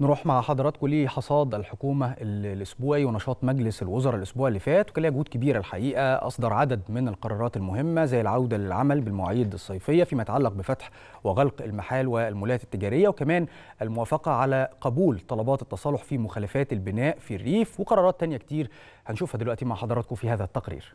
نروح مع حضراتكم لحصاد الحكومة الأسبوعي ونشاط مجلس الوزراء الأسبوع اللي فات وكان ليها جهود كبيرة الحقيقة أصدر عدد من القرارات المهمة زي العودة للعمل بالمواعيد الصيفية فيما يتعلق بفتح وغلق المحال والمولات التجارية وكمان الموافقة على قبول طلبات التصالح في مخالفات البناء في الريف وقرارات تانية كتير هنشوفها دلوقتي مع حضراتكم في هذا التقرير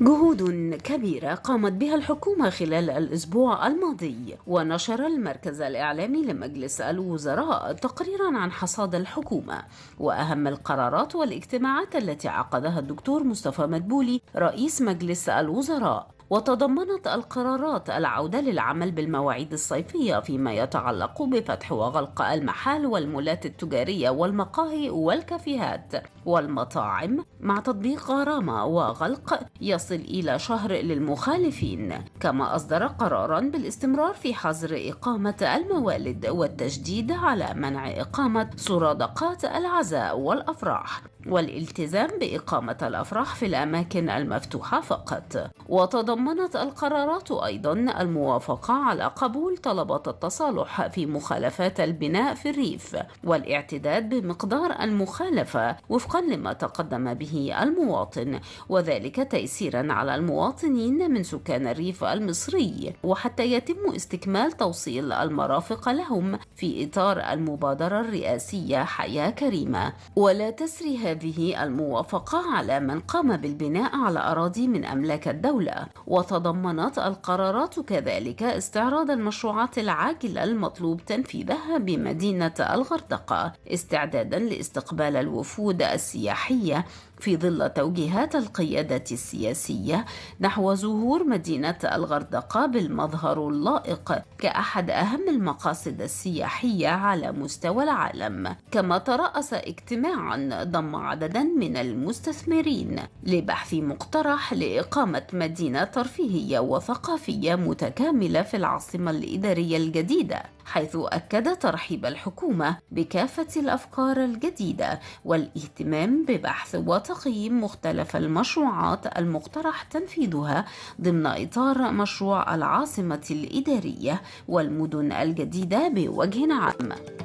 جهود كبيرة قامت بها الحكومة خلال الأسبوع الماضي ونشر المركز الإعلامي لمجلس الوزراء تقريرا عن حصاد الحكومة وأهم القرارات والاجتماعات التي عقدها الدكتور مصطفى مدبولي رئيس مجلس الوزراء وتضمنت القرارات العودة للعمل بالمواعيد الصيفية فيما يتعلق بفتح وغلق المحال والمولات التجارية والمقاهي والكافيهات والمطاعم مع تطبيق غرامة وغلق يصل إلى شهر للمخالفين كما أصدر قرارا بالاستمرار في حظر إقامة الموالد والتشديد على منع إقامة سرادقات العزاء والأفراح والالتزام بإقامة الأفراح في الأماكن المفتوحة فقط وتضمن تضمنت القرارات أيضا الموافقة على قبول طلبات التصالح في مخالفات البناء في الريف والاعتداد بمقدار المخالفة وفقا لما تقدم به المواطن وذلك تيسيرا على المواطنين من سكان الريف المصري وحتى يتم استكمال توصيل المرافق لهم في إطار المبادرة الرئاسية حياة كريمة ولا تسري هذه الموافقة على من قام بالبناء على أراضي من أملاك الدولة وتضمنت القرارات كذلك استعراض المشروعات العاجلة المطلوب تنفيذها بمدينة الغردقة استعدادا لاستقبال الوفود السياحية في ظل توجيهات القيادة السياسية نحو ظهور مدينة الغردقة بالمظهر اللائق كأحد أهم المقاصد السياحية على مستوى العالم كما ترأس اجتماعا ضم عددا من المستثمرين لبحث مقترح لإقامة مدينة ترفيهية وثقافية متكاملة في العاصمة الإدارية الجديدة حيث أكد ترحيب الحكومة بكافة الأفكار الجديدة والاهتمام ببحث وتقديم تقييم مختلف المشروعات المقترح تنفيذها ضمن إطار مشروع العاصمة الإدارية والمدن الجديدة بوجه عام